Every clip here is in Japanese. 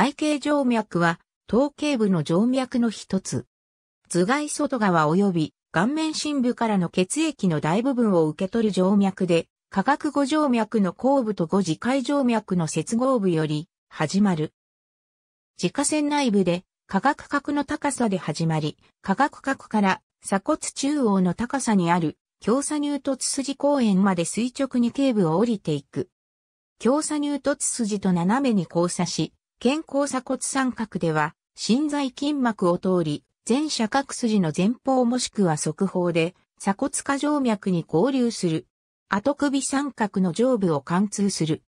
外形静脈は、頭頸部の静脈の一つ。頭蓋外側及び顔面深部からの血液の大部分を受け取る静脈で、化学五静脈の後部と五次回静脈の接合部より始まる。自家線内部で化学角の高さで始まり、化学角から鎖骨中央の高さにある強鎖乳突筋公園まで垂直に頸部を降りていく。強鎖乳突筋と斜めに交差し、肩甲鎖骨三角では、心在筋膜を通り、全射角筋の前方もしくは側方で、鎖骨下静脈に合流する。後首三角の上部を貫通する。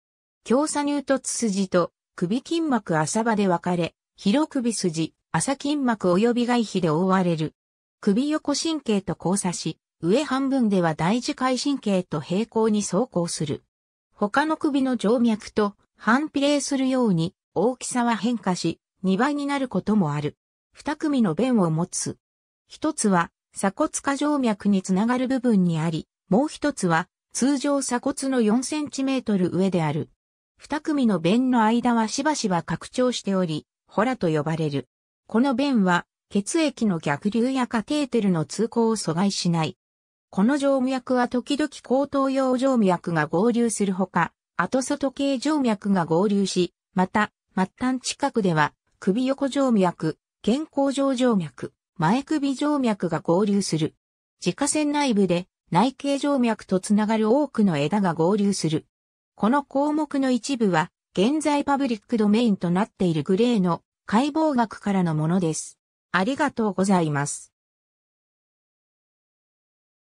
強鎖乳突筋と首筋膜浅場で分かれ、広首筋、浅筋膜及び外皮で覆われる。首横神経と交差し、上半分では大耳回神経と平行に走行する。他の首の静脈と反比例するように、大きさは変化し、2倍になることもある。2組の弁を持つ。1つは、鎖骨下静脈につながる部分にあり、もう1つは、通常鎖骨の4センチメートル上である。2組の弁の間はしばしば拡張しており、ホラと呼ばれる。この弁は、血液の逆流やカテーテルの通行を阻害しない。この静脈は時々後頭葉静脈が合流するほか、後外系静脈が合流し、また、末端近くでは、首横静脈、健康上静脈、前首静脈が合流する。自家線内部で内径静脈とつながる多くの枝が合流する。この項目の一部は、現在パブリックドメインとなっているグレーの解剖学からのものです。ありがとうございます。